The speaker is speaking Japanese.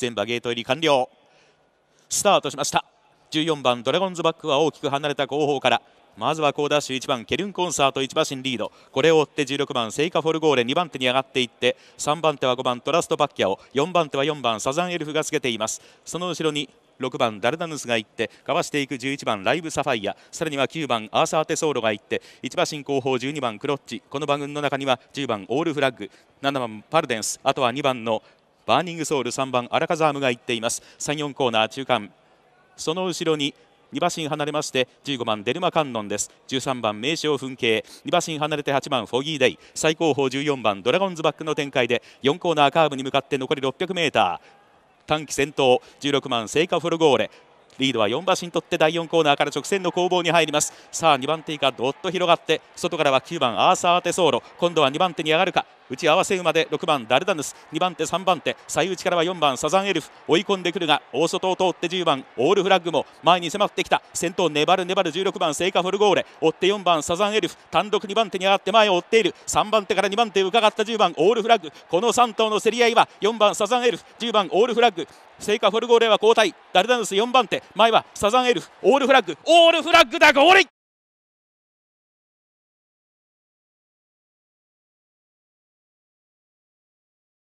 全馬ゲート入り完了スタートしました14番ドラゴンズバックは大きく離れた後方からまずはコーダッシュ1番ケルンコンサート1馬身リードこれを追って16番セイカフォルゴーレ2番手に上がっていって3番手は5番トラストパッキャオ4番手は4番サザンエルフがつけていますその後ろに6番ダルダヌスが行ってかわしていく11番ライブサファイアさらには9番アーサーテソーロが行って1馬身後方12番クロッチこの馬群の中には10番オールフラッグ7番パルデンスあとは2番のバーニングソウル3番アラカザームが行っています34コーナー中間その後ろに2馬身離れまして15番デルマ観音です13番名称噴景2馬身離れて8番フォギーデイ最高峰14番ドラゴンズバックの展開で4コーナーカーブに向かって残り 600m 短期先頭16番聖火フォルゴーレリードは4馬身取って第4コーナーから直線の攻防に入りますさあ2番手以下どっと広がって外からは9番アーサー・アテソーロ今度は2番手に上がるかち合わせ馬で6番ダルダヌス2番手3番手最内からは4番サザンエルフ追い込んでくるが大外を通って10番オールフラッグも前に迫ってきた先頭粘る粘る16番セイカフォルゴーレ追って4番サザンエルフ単独2番手に上がって前を追っている3番手から2番手伺った10番オールフラッグこの3頭の競り合いは4番サザンエルフ10番オールフラッグセイカフォルゴーレは交代ダルダヌス4番手前はサザンエルフオールフラッグオールフラッグだゴール